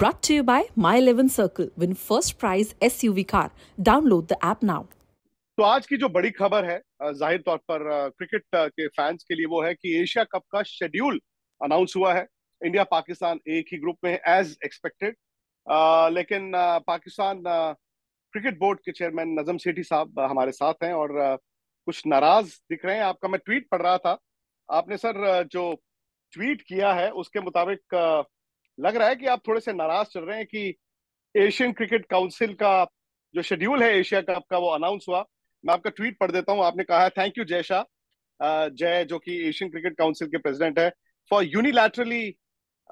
Brought to you by My Eleven Circle. Win first prize SUV car. Download the app now. तो आज की जो बड़ी खबर है जाहिर तौर पर क्रिकेट के फैंस के लिए वो है कि एशिया कप का शेड्यूल अनाउंस हुआ है इंडिया पाकिस्तान एक ही ग्रुप में है एज एक्सपेक्टेड लेकिन पाकिस्तान क्रिकेट बोर्ड के चेयरमैन नजम सेठी साहब हमारे साथ हैं और कुछ नाराज दिख रहे हैं आपका मैं ट्वीट पढ़ रहा था आपने सर जो ट्वीट किया है उसके मुताबिक लग रहा है कि आप थोड़े से नाराज चल रहे हैं कि एशियन क्रिकेट काउंसिल का जो शेड्यूल है एशिया कप का वो अनाउंस हुआ मैं आपका ट्वीट पढ़ देता हूँ आपने कहा थैंक यू जय शाह जय जो कि एशियन क्रिकेट काउंसिल के प्रेसिडेंट है for unilaterally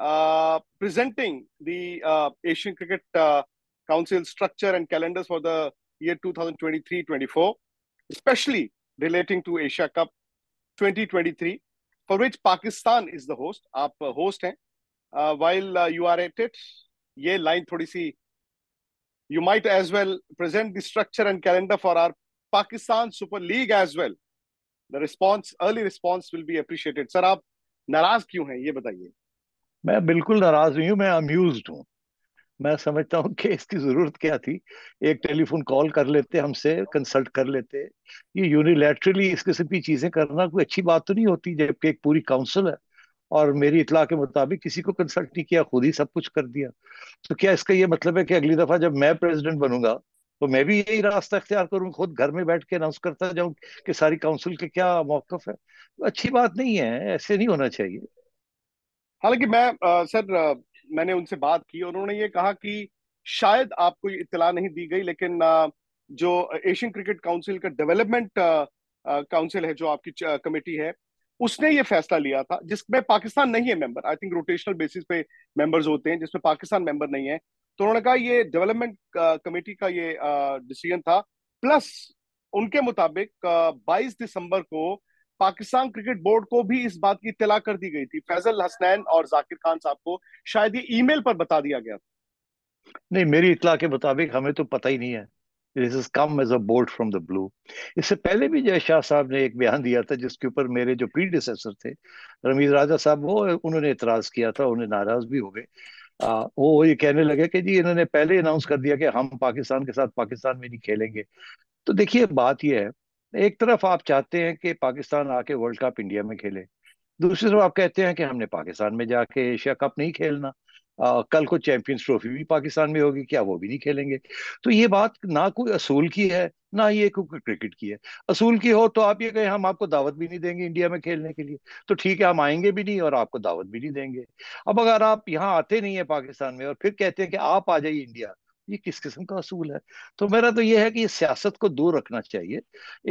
presenting the Asian cricket council structure and calendar for the year 2023-24 specially relating to Asia cup 2023 for which Pakistan is the host आप होस्ट हैं while you are at it ये लाइन थोड़ी सी you might as well present the structure and calendar for our Pakistan Super League as well. The response, early response will be appreciated. Sir, आप नाराज क्यों हैं ये बताइए मैं बिल्कुल नाराज नहीं हूँ मैं अम्यूज हूँ मैं समझता हूँ कि इसकी जरूरत क्या थी एक टेलीफोन कॉल कर लेते हमसे कंसल्ट कर लेते ये यूनिलैटरली इस किस्म की चीजें करना कोई अच्छी बात तो नहीं होती जबकि एक पूरी काउंसिल है और मेरी इतला के मुताबिक किसी को कंसल्ट नहीं किया खुद ही सब कुछ कर दिया तो क्या इसका ये मतलब है कि अगली दफा जब मैं प्रेसिडेंट बनूंगा तो मैं भी यही रास्ता अख्तियार करूँ खुद घर में बैठ के अनाउंस करता जाऊँ कि सारी काउंसिल के क्या मौकफ है तो अच्छी बात नहीं है ऐसे नहीं होना चाहिए हालांकि मैं आ, सर आ, मैंने उनसे बात की और उन्होंने ये कहा कि शायद आपको इतला नहीं दी गई लेकिन आ, जो एशियन क्रिकेट काउंसिल का डेवलपमेंट काउंसिल है जो आपकी कमेटी है उसने ये फैसला लिया था जिसमें पाकिस्तान नहीं है member I think rotational basis पे मेंबर्स होते हैं जिसमें पाकिस्तान मेंबर नहीं है तो उन्होंने कहा ये डेवलपमेंट कमेटी uh, का ये डिसीजन uh, था प्लस उनके मुताबिक uh, बाईस दिसंबर को पाकिस्तान क्रिकेट बोर्ड को भी इस बात की इतला कर दी गई थी फैजल हसनैन और जाकिर खान साहब को शायद ये ईमेल पर बता दिया गया नहीं मेरी इतला के मुताबिक हमें तो पता ही नहीं है this is come as a bolt from the blue इससे पहले भी जय शाह साहब ने एक बयान दिया था जिसके ऊपर मेरे जो प्रीडिसेसर थे रमीज राजा साहब वो उन्होंने इतराज़ किया था उन्हें नाराज भी हो गए वो ये कहने लगे कि जी इन्होंने पहले अनाउंस कर दिया कि हम पाकिस्तान के साथ पाकिस्तान में नहीं खेलेंगे तो देखिए बात यह है एक तरफ आप चाहते हैं कि पाकिस्तान आके वर्ल्ड कप इंडिया में खेले दूसरी तरफ आप कहते हैं कि हमने पाकिस्तान में जाके एशिया कप नहीं खेलना आ, कल को चैंपियंस ट्रॉफी भी पाकिस्तान में होगी क्या वो भी नहीं खेलेंगे तो ये बात ना कोई असूल की है ना ये कोई क्रिकेट की है असूल की हो तो आप ये कहें हम आपको दावत भी नहीं देंगे इंडिया में खेलने के लिए तो ठीक है हम आएंगे भी नहीं और आपको दावत भी नहीं देंगे अब अगर आप यहाँ आते नहीं है पाकिस्तान में और फिर कहते हैं कि आप आ जाइए इंडिया ये किस किस्म का असूल है तो मेरा तो ये है कि ये सियासत को दूर रखना चाहिए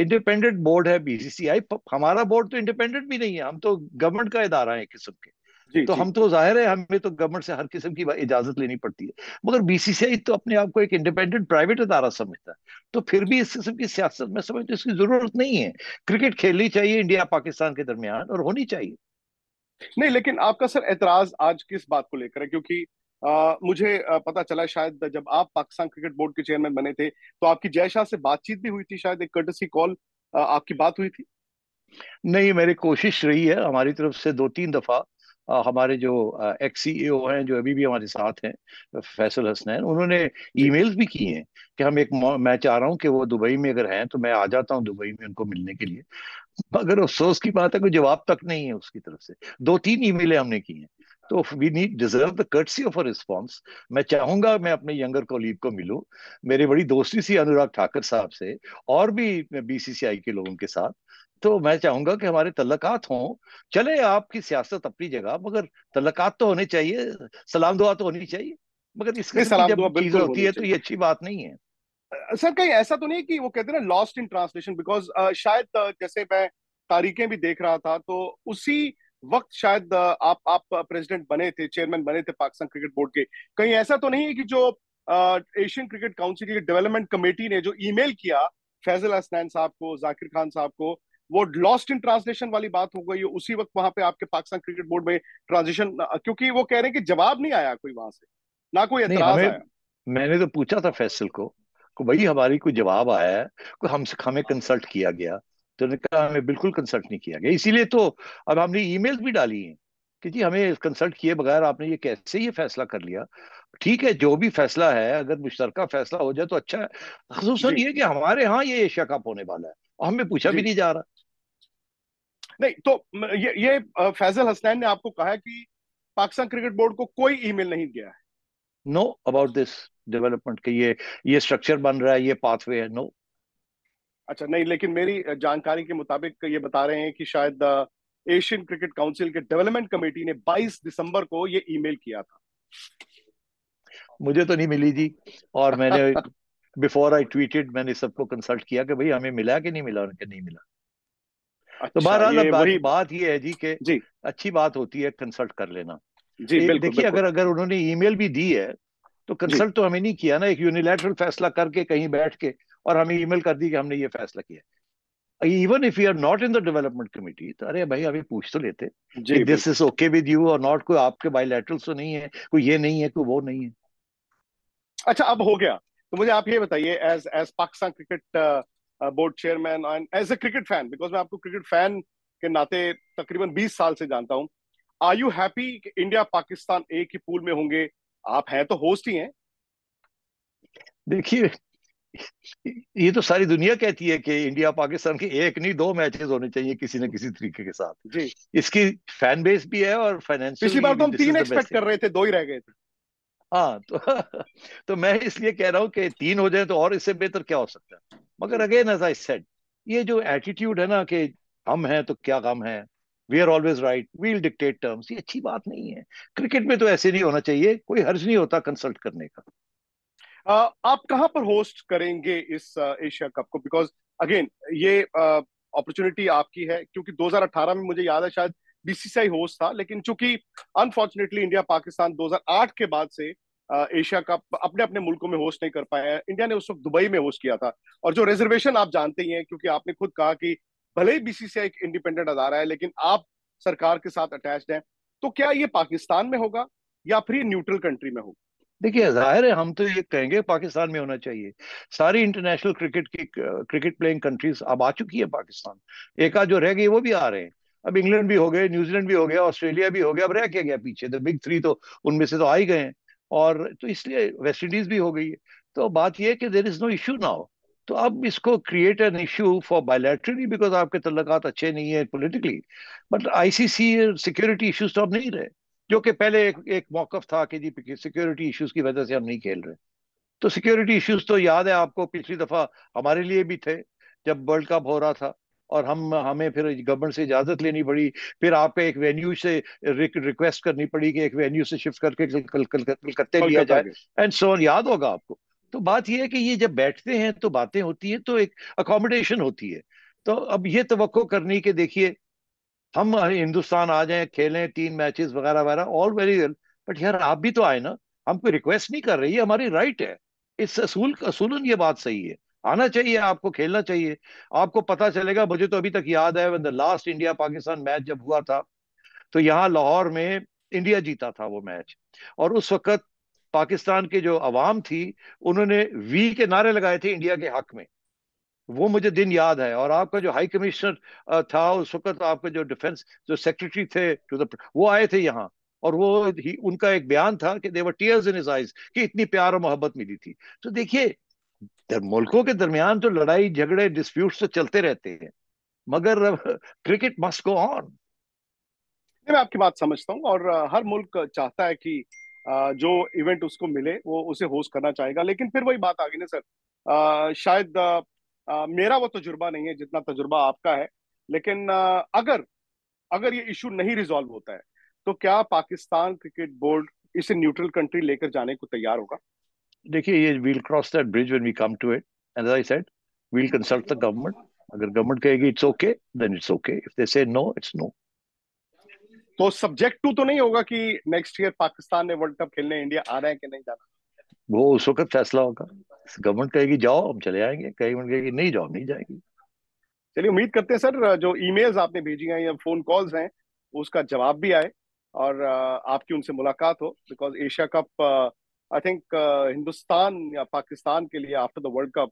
इंडिपेंडेंट बोर्ड है बीसीसीआई हमारा बोर्ड तो इंडिपेंडेंट भी नहीं है हम तो गवर्नमेंट का इदारा है एक किस्म के जी, तो जी. हम तो जाहिर है हमें तो गवर्नमेंट से हर किस्म की इजाजत लेनी पड़ती है मगर बीसीसीआई तो अपने आप को एक इंडिपेंडेंट प्राइवेट अदारा समझता है तो फिर भी इस किस्म की सियासत में समझ तो इसकी जरूरत नहीं है क्रिकेट खेलनी चाहिए इंडिया पाकिस्तान के दरमियान और होनी चाहिए नहीं लेकिन आपका सर एतराज आज किस बात को लेकर है क्योंकि आ, मुझे पता चला शायद जब आप पाकिस्तान क्रिकेट बोर्ड के चेयरमैन बने थे तो आपकी जय शाह से बातचीत भी हुई थी शायद एक कर्टसी कॉल आपकी बात हुई थी नहीं मेरी कोशिश रही है हमारी तरफ से दो तीन दफा हमारे जो एक्स सी e हैं जो अभी भी हमारे साथ हैं फैसल हसनैन उन्होंने ई भी किए हैं कि हम एक मैं चाह रहा हूँ कि वो दुबई में अगर हैं तो मैं आ जाता हूँ दुबई में उनको मिलने के लिए मगर अफसोस की बात है कोई जवाब तक नहीं है उसकी तरफ से दो तीन ईमेलें हमने की हैं तो we need deserve the courtesy of a response मैं चाहूंगा मैं अपने यंगर कोलीग को मिलूं मेरे बड़ी दोस्ती सी अनुराग ठाकर साहब से और भी बीसीसीआई के लोगों के साथ तो मैं चाहूंगा कि हमारे तलकात हों चले आपकी सियासत अपनी जगह मगर तलकात तो होने चाहिए सलाम दुआ तो होनी चाहिए मगर इसके जब चीज होती है तो ये अच्छी बात नहीं है सर कहीं ऐसा तो नहीं कि वो कहते ना लॉस्ट इन ट्रांसलेशन बिकॉज शायद जैसे मैं तारीखें भी देख रहा था तो उसी वक्त शायद आप आप प्रेसिडेंट बने थे चेयरमैन बने थे पाकिस्तान क्रिकेट बोर्ड के कहीं ऐसा तो नहीं है कि जो एशियन क्रिकेट काउंसिल की डेवलपमेंट कमेटी ने जो ईमेल किया फैजल हसनैन साहब को जाकिर खान साहब को वो लॉस्ट इन ट्रांसलेशन वाली बात हो गई उसी वक्त वहां पे आपके पाकिस्तान क्रिकेट बोर्ड में ट्रांजिशन क्योंकि वो कह रहे हैं कि जवाब नहीं आया कोई वहां से ना कोई आया मैंने तो पूछा था फैसल को को भाई हमारी कोई जवाब आया है हमसे हमें कंसल्ट किया गया तो उन्होंने कहा हमें बिल्कुल कंसल्ट नहीं किया गया इसीलिए तो अब हमने ई भी डाली हैं कि जी हमें कंसल्ट किए बगैर आपने ये कैसे ये फैसला कर लिया ठीक है जो भी फैसला है अगर मुश्तर फैसला हो जाए तो अच्छा है खसूस ये कि हमारे यहाँ ये एशिया कप होने वाला है और हमें पूछा भी नहीं जा रहा नहीं तो ये ये फैजल हसनैन ने आपको कहा कि पाकिस्तान क्रिकेट बोर्ड को कोई ईमेल नहीं गया है नो अबाउट दिस डेवलपमेंट के ये ये स्ट्रक्चर बन रहा है ये पाथवे है नो no. अच्छा नहीं लेकिन मेरी जानकारी के मुताबिक ये बता रहे हैं कि शायद एशियन क्रिकेट काउंसिल के डेवलपमेंट कमेटी ने 22 दिसंबर को ये ईमेल किया था मुझे तो नहीं मिली जी और मैंने बिफोर आई ट्वीटेड मैंने सबको कंसल्ट किया कि भाई हमें मिला कि नहीं मिला उनके नहीं मिला तो अच्छा, तो बहरहाल बात, बात ये है जी के जी अच्छी बात होती है कंसल्ट कर लेना जी देखिए अगर अगर उन्होंने ईमेल भी दी है तो कंसल्ट तो हमें नहीं किया ना एक यूनिलैटरल फैसला करके कहीं बैठ के और हमें ईमेल कर दी कि हमने ये फैसला किया even if you are not in the development committee तो अरे भाई अभी पूछ तो लेते this is okay with you और नॉट कोई आपके बायोलैटरल्स तो नहीं है कोई ये नहीं है कोई वो नहीं है अच्छा अब हो गया तो मुझे आप ये बताइए as as Pakistan cricket board chairman and as a cricket fan because मैं आपको क्रिकेट फैन के नाते तकरीबन 20 साल से जानता हूँ are you happy India Pakistan एक ही पूल में होंगे आप हैं तो होस्ट ही हैं देखिए ये तो सारी दुनिया कहती है कि इंडिया पाकिस्तान के एक नहीं दो मैचेस होने चाहिए किसी न किसी तरीके के साथ जी इसकी फैन बेस भी है और फाइनेंशियल पिछली बार तो हम तीन एक्सपेक्ट कर रहे थे दो ही रह गए थे हाँ तो, तो मैं इसलिए कह रहा हूँ कि तीन हो जाए तो और इससे बेहतर क्या हो सकता है मगर अगेन एज आई सेड ये जो एटीट्यूड है ना कि हम हैं तो क्या कम है we are always right we'll dictate terms ये अच्छी बात नहीं है क्रिकेट में तो ऐसे नहीं होना चाहिए कोई हर्ज नहीं होता कंसल्ट करने का आप कहाँ पर होस्ट करेंगे इस एशिया कप को बिकॉज अगेन ये अपॉर्चुनिटी आपकी है क्योंकि 2018 में मुझे याद है शायद बीसीसीआई होस्ट था लेकिन चूंकि अनफॉर्चुनेटली इंडिया पाकिस्तान 2008 के बाद से एशिया कप अपने अपने मुल्कों में होस्ट नहीं कर पाए हैं इंडिया ने उस वक्त दुबई में होस्ट किया था और जो रिजर्वेशन आप जानते ही हैं क्योंकि आपने खुद कहा कि भले ही बीसीसीआई एक इंडिपेंडेंट अदारा है लेकिन आप सरकार के साथ अटैच है तो क्या ये पाकिस्तान में होगा या फिर ये न्यूट्रल कंट्री में होगा देखिए जाहिर है हम तो ये कहेंगे पाकिस्तान में होना चाहिए सारी इंटरनेशनल क्रिकेट की क्रिकेट प्लेइंग कंट्रीज अब आ चुकी है पाकिस्तान एक जो रह गई वो भी आ रहे हैं अब इंग्लैंड भी हो गए न्यूजीलैंड भी हो गया ऑस्ट्रेलिया भी हो गया अब रह क्या गया पीछे तो बिग थ्री तो उनमें से तो आ ही गए हैं और तो इसलिए वेस्ट इंडीज भी हो गई है तो बात यह है कि there is no issue now तो अब इसको create an issue for bilaterally because आपके तल्लक अच्छे नहीं है politically but ICC security issues तो अब नहीं रहे जो कि पहले एक, एक मौकफ था कि जी सिक्योरिटी इश्यूज की वजह से हम नहीं खेल रहे तो सिक्योरिटी इश्यूज तो याद है आपको पिछली दफा हमारे लिए भी थे जब वर्ल्ड कप हो रहा था और हम हमें फिर गवर्नमेंट से इजाजत लेनी पड़ी फिर आपको एक वेन्यू से रिक, रिक्वेस्ट करनी पड़ी कि एक वेन्यू से शिफ्ट करके कलकत्ते लिया जाए एंड सो याद होगा आपको तो बात यह है कि ये जब बैठते हैं तो बातें होती हैं तो एक अकोमोडेशन होती है तो अब ये तो करनी कि देखिए हम हिंदुस्तान आ जाए खेलें तीन मैचेस वगैरह वगैरह ऑल वेरी वेल बट यार आप भी तो आए ना हम कोई रिक्वेस्ट नहीं कर रही है हमारी राइट है इस असूल असूलन ये बात सही है आना चाहिए आपको खेलना चाहिए आपको पता चलेगा मुझे तो अभी तक याद है the last India Pakistan match जब हुआ था तो यहाँ लाहौर में इंडिया जीता था वो मैच और उस वक्त पाकिस्तान के जो अवाम थी उन्होंने वी के नारे लगाए थे इंडिया के हक में वो मुझे दिन याद है और आपका जो हाई कमिश्नर था उस वक्त आपके जो डिफेंस जो सेक्रेटरी थे टू द वो आए थे यहाँ और वो ही उनका एक बयान था कि देवर टीयर्स इन आइज कि इतनी प्यार और मोहब्बत मिली थी तो देखिए मुल्कों के दरमियान तो लड़ाई झगड़े डिस्प्यूट तो चलते रहते हैं मगर क्रिकेट मस्ट गो ऑन मैं आपकी बात समझता हूँ और हर मुल्क चाहता है कि जो इवेंट उसको मिले वो उसे होस्ट करना चाहेगा लेकिन फिर वही बात आ गई ना सर शायद मेरा वो तजुर्बा नहीं है जितना तजुर्बा आपका है लेकिन अगर अगर ये इशू नहीं रिजॉल्व होता है तो क्या पाकिस्तान क्रिकेट बोर्ड इसे न्यूट्रल कंट्री लेकर जाने को तैयार होगा देखिए ये we'll cross that bridge when we come to it and I said we'll consult the government अगर गवर्नमेंट कहेगी it's okay then it's okay if they say no it's no तो सब्जेक्ट टू तो नहीं होगा कि नेक्स्ट ईयर पाकिस्तान ने world cup खेलने India आ रहा है कि नहीं जा रहा वो उस वक्त फैसला होगा गवर्नमेंट कहेगी जाओ हम चले आएंगे गवर्नमेंट कहेगी नहीं जाओ नहीं जाएगी चलिए उम्मीद करते हैं सर जो ईमेल्स आपने भेजी हैं या फोन कॉल्स हैं उसका जवाब भी आए और आपकी उनसे मुलाकात हो because Asia cup I think Hindustan या पाकिस्तान के लिए after the world cup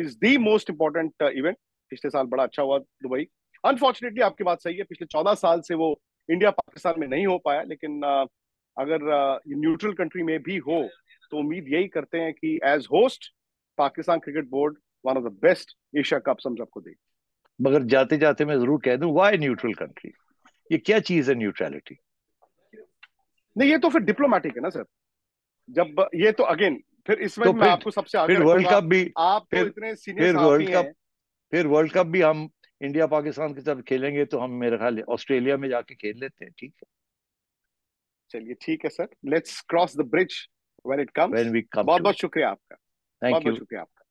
is the most important event पिछले साल बड़ा अच्छा हुआ दुबई अनफॉर्चुनेटली आपकी बात सही है पिछले चौदह साल से वो इंडिया पाकिस्तान में नहीं हो पाया लेकिन अगर न्यूट्रल कंट्री में भी हो तो उम्मीद यही करते हैं कि as host Pakistan cricket board one of the best Asia cup हम सबको दे मगर जाते जाते मैं जरूर कह दूं वाई न्यूट्रल कंट्री ये क्या चीज है न्यूट्रलिटी नहीं ये तो फिर डिप्लोमेटिक है ना सर जब ये तो अगेन फिर इसमें तो मैं आपको सबसे आगे फिर वर्ल्ड कप भी आप तो फिर, इतने सीनियर फिर वर्ल्ड कप फिर वर्ल्ड कप भी हम इंडिया पाकिस्तान के साथ खेलेंगे तो हम मेरे ख्याल ऑस्ट्रेलिया में जाके खेल लेते हैं ठीक है चलिए ठीक है sir let's cross the bridge when it comes when we come बहुत-बहुत शुक्रिया आपका बहुत-बहुत शुक्रिया आपका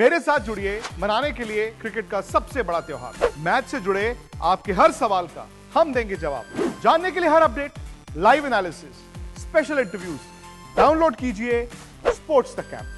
मेरे साथ जुड़िए मनाने के लिए क्रिकेट का सबसे बड़ा त्योहार मैच से जुड़े आपके हर सवाल का हम देंगे जवाब जानने के लिए हर update live analysis special interviews download कीजिए स्पोर्ट्स तक ऐप